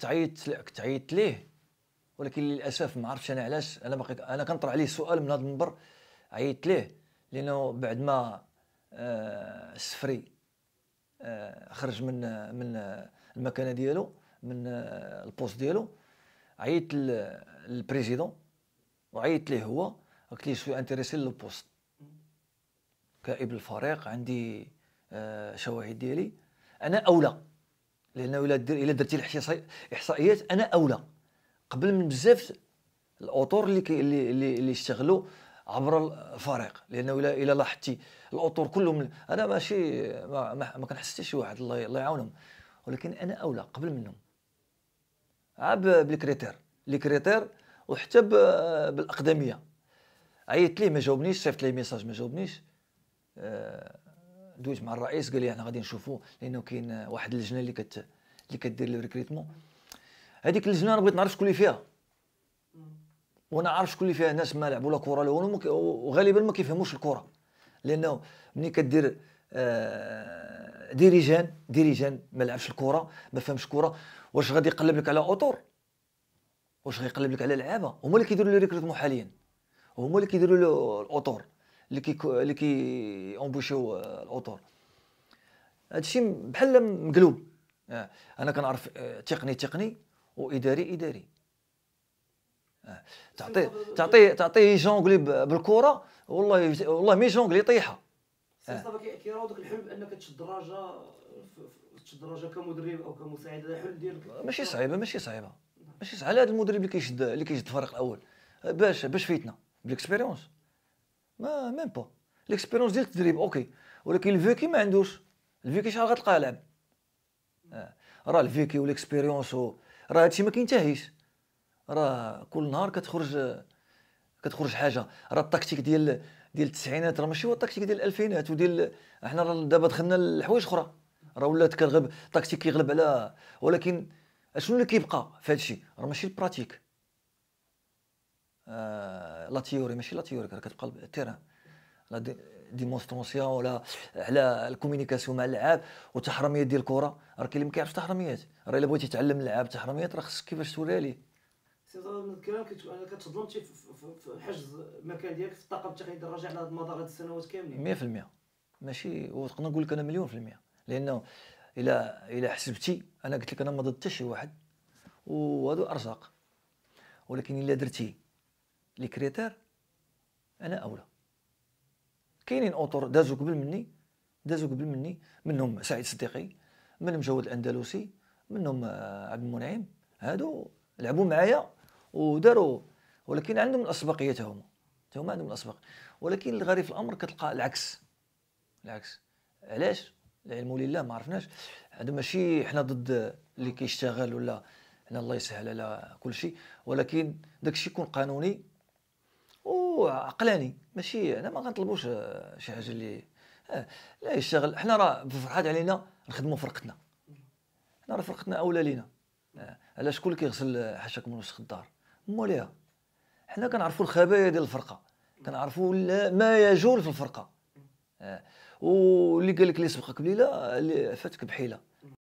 تعيط تعيط ليه ولكن للاسف ما عرفتش انا علاش انا بقيت انا كنطرح عليه سؤال من هذا المنبر عيطت ليه لانه بعد ما آه السفري آه خرج من من المكانه ديالو من آه البوست ديالو عيطت للبريزيدون وعيطت ليه هو قلت ليه سوي انتريسي للبوست كائب الفريق عندي آه شواهد ديالي انا اولى لانه الا دير الا درتي الاحصائيات انا اولى قبل من بزاف الاطور اللي اللي اللي اشتغلوا عبر الفريق لانه الا الا لاحظتي الاطور كلهم انا ماشي ما, ما, ما كنحسش شي واحد الله, الله يعاونهم ولكن انا اولى قبل منهم عاب بالكريتير لي كريتير وحتى بالاقدميه عيطت ليه ما جاوبنيش صيفط ليه ميساج ما جاوبنيش أه دويت مع الرئيس قال لي احنا غادي نشوفو لانه كاين واحد اللجنه اللي كت اللي كدير لو ريكريتمون هذيك اللجنه انا بغيت نعرف شكون اللي فيها وانا عارف شكون اللي فيها ناس ما لعبوا لا كره وغالبا ما كيفهموش الكره لانه ملي كدير آه ديريجان ديريجان ما لعبش الكره ما فهمش الكره واش غادي يقلب لك على عطور واش غيقلب لك على لعابه هما اللي كيديروا لو ريكروتمون حاليا هما اللي كيديروا الاوتور اللي كي اللي كي امبوشيو آه، الاوتور هادشي بحال مقلوب آه، انا كنعرف آه، تقني تقني واداري اداري تعطي تعطي تعطي جونغلي بالكره والله والله مي جونغلي طيحه آه. صافي الحلم بانك تشد الدراجه تشد الدراجه كمدرب او كمساعد هذا حلم ديالك ماشي صعيبه ماشي صعيبه نعم. ماشي صعيبه على هذا المدرب اللي كيشد اللي كيشد الفريق الاول باش باش فيتنا بالاكسبيريونس ما ميم با ليكسبيرونس ديال التدريب اوكي ولكن الفيكي ما عندوش الفيكي شحال غتلقاه لعب آه. راه الفيكي والاكسبيريونس راه هادشي ما كينتهيش راه كل نهار كتخرج كتخرج حاجه راه التكتيك ديال ديال التسعينات راه ماشي هو التكتيك ديال الالفينات وديال حنا راه دابا دخلنا لحوايج اخرى راه ولات كنغلب التكتيك كيغلب على ولكن شنو اللي كيبقى في هادشي راه ماشي البراتيك آه، لا تيوري ماشي لا تيوري كتبقى التيران لا ديمونستونسيون ولا على الكومينيكاسيون مع اللعاب والتحرميات ديال الكره راه كاين اللي ما كيعرفش التحرميات راه الا بغيتي تعلم اللعاب تحرميات راه خصك كيفاش تولي عليه سي طارق من الكلام كتظلم في حجز المكان ديالك في الطاقم التقني ديال الرجاء على هذا المدار السنوات كاملين 100% ماشي وتقدر نقول لك انا مليون في المية لانه الى الى حسبتي انا قلت لك انا ما ضد حتى شي واحد وهادو ارزاق ولكن الا درتي لي كريتير انا اولى كاينين اوتور دازو قبل مني دازو قبل مني منهم سعيد صديقي من جواد الاندلسي منهم آه، عبد المنعم هادو لعبوا معايا وداروا ولكن عندهم الاسبقيه تاهما هما عندهم الاسبق ولكن الغريب في الامر كتلقى العكس العكس علاش العلم لله ما عرفناش هذا ماشي حنا ضد اللي كيشتغل ولا حنا الله يسهل على كل شيء ولكن داك الشيء يكون قانوني هو عقلاني ماشي انا ما غنطلبوش آه، شي حاجه اللي آه، لا يشتغل حنا راه بفرحات علينا نخدموا فرقتنا حنا راه فرقتنا اولى لينا آه، على شكون اللي كيغسل حاشاك من وسخ الدار موليها حنا كنعرفوا الخبايا ديال الفرقه كنعرفوا ما يجول في الفرقه واللي قال لك اللي سبقك بليله فاتك بحيله